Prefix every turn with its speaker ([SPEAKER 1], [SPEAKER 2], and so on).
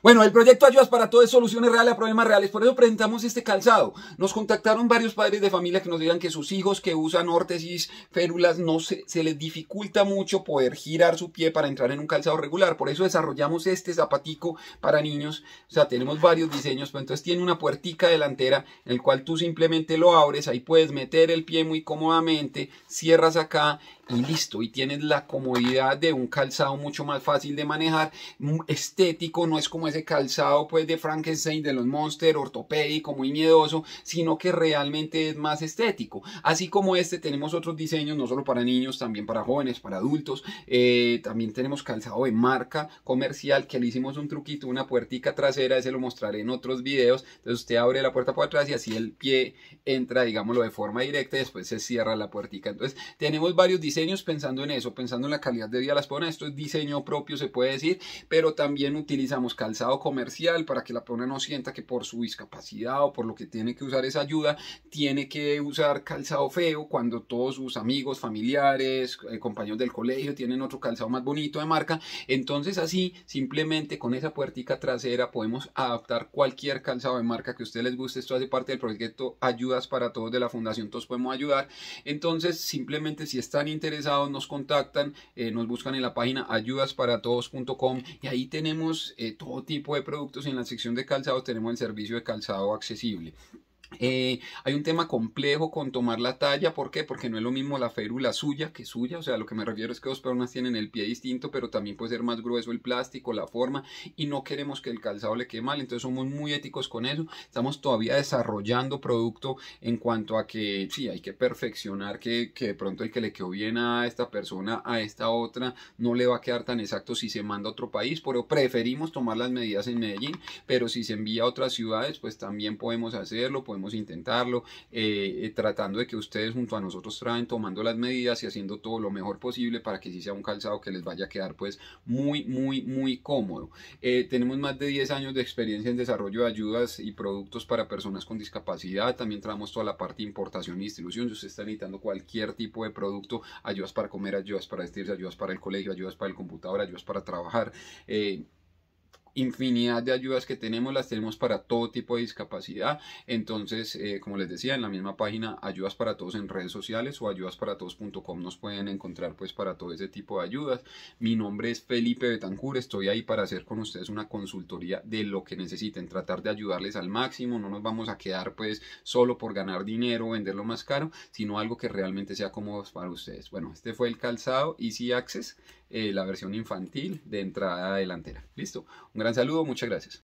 [SPEAKER 1] Bueno, el proyecto Ayudas para Todos soluciones reales a problemas reales. Por eso presentamos este calzado. Nos contactaron varios padres de familia que nos digan que sus hijos que usan órtesis, férulas, no se, se les dificulta mucho poder girar su pie para entrar en un calzado regular. Por eso desarrollamos este zapatico para niños. O sea, tenemos varios diseños, pero entonces tiene una puertica delantera en el cual tú simplemente lo abres, ahí puedes meter el pie muy cómodamente, cierras acá y listo. Y tienes la comodidad de un calzado mucho más fácil de manejar, estético, no es como ese calzado pues de Frankenstein, de los Monster, ortopédico, muy miedoso, sino que realmente es más estético. Así como este tenemos otros diseños, no solo para niños, también para jóvenes, para adultos. Eh, también tenemos calzado de marca comercial que le hicimos un truquito, una puertica trasera, ese lo mostraré en otros videos. Entonces usted abre la puerta por atrás y así el pie entra, digámoslo, de forma directa y después se cierra la puertica. Entonces tenemos varios diseños pensando en eso, pensando en la calidad de vida de las personas. Esto es diseño propio, se puede decir, pero también utilizamos calzado comercial para que la persona no sienta que por su discapacidad o por lo que tiene que usar esa ayuda, tiene que usar calzado feo cuando todos sus amigos, familiares, eh, compañeros del colegio tienen otro calzado más bonito de marca. Entonces así, simplemente con esa puertica trasera podemos adaptar cualquier calzado de marca que a usted les guste. Esto hace parte del proyecto Ayudas para Todos de la Fundación Todos Podemos Ayudar. Entonces, simplemente si están interesados interesados nos contactan, eh, nos buscan en la página ayudasparatodos.com y ahí tenemos eh, todo tipo de productos. En la sección de calzados tenemos el servicio de calzado accesible. Eh, hay un tema complejo con tomar la talla, ¿por qué? Porque no es lo mismo la férula suya que suya, o sea, lo que me refiero es que dos personas tienen el pie distinto, pero también puede ser más grueso el plástico, la forma, y no queremos que el calzado le quede mal, entonces somos muy éticos con eso, estamos todavía desarrollando producto en cuanto a que sí, hay que perfeccionar que, de pronto el que le quedó bien a esta persona, a esta otra, no le va a quedar tan exacto si se manda a otro país, pero preferimos tomar las medidas en Medellín, pero si se envía a otras ciudades, pues también podemos hacerlo, podemos intentarlo, eh, eh, tratando de que ustedes junto a nosotros traen, tomando las medidas y haciendo todo lo mejor posible para que sí sea un calzado que les vaya a quedar pues muy, muy, muy cómodo. Eh, tenemos más de 10 años de experiencia en desarrollo de ayudas y productos para personas con discapacidad, también traemos toda la parte importación y distribución, si usted está necesitando cualquier tipo de producto, ayudas para comer, ayudas para vestirse, ayudas para el colegio, ayudas para el computador, ayudas para trabajar, infinidad de ayudas que tenemos, las tenemos para todo tipo de discapacidad. Entonces, eh, como les decía, en la misma página ayudas para todos en redes sociales o ayudasparatodos.com nos pueden encontrar pues para todo ese tipo de ayudas. Mi nombre es Felipe Betancur, estoy ahí para hacer con ustedes una consultoría de lo que necesiten, tratar de ayudarles al máximo, no nos vamos a quedar pues solo por ganar dinero o venderlo más caro, sino algo que realmente sea cómodo para ustedes. Bueno, este fue el calzado Easy Access. Eh, la versión infantil de entrada delantera. Listo. Un gran saludo, muchas gracias.